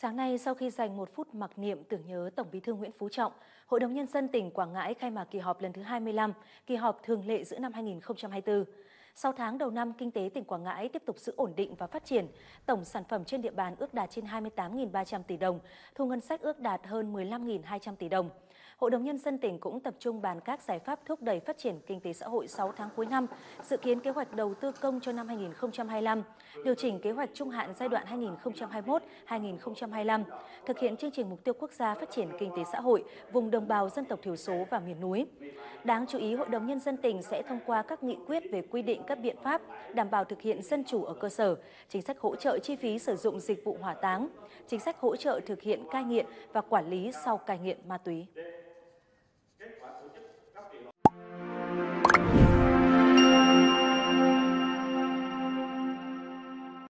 Sáng nay, sau khi dành một phút mặc niệm tưởng nhớ Tổng bí thư Nguyễn Phú Trọng, Hội đồng Nhân dân tỉnh Quảng Ngãi khai mạc kỳ họp lần thứ 25, kỳ họp thường lệ giữa năm 2024. 6 tháng đầu năm, kinh tế tỉnh Quảng Ngãi tiếp tục giữ ổn định và phát triển. Tổng sản phẩm trên địa bàn ước đạt trên 28.300 tỷ đồng, thu ngân sách ước đạt hơn 15.200 tỷ đồng. Hội đồng Nhân dân tỉnh cũng tập trung bàn các giải pháp thúc đẩy phát triển kinh tế xã hội 6 tháng cuối năm, dự kiến kế hoạch đầu tư công cho năm 2025, điều chỉnh kế hoạch trung hạn giai đoạn 2021-2025, thực hiện chương trình mục tiêu quốc gia phát triển kinh tế xã hội vùng đồng bào dân tộc thiểu số và miền núi. Đáng chú ý, Hội đồng Nhân dân tỉnh sẽ thông qua các nghị quyết về quy định các biện pháp đảm bảo thực hiện dân chủ ở cơ sở, chính sách hỗ trợ chi phí sử dụng dịch vụ hỏa táng, chính sách hỗ trợ thực hiện cai nghiện và quản lý sau cai nghiện ma túy.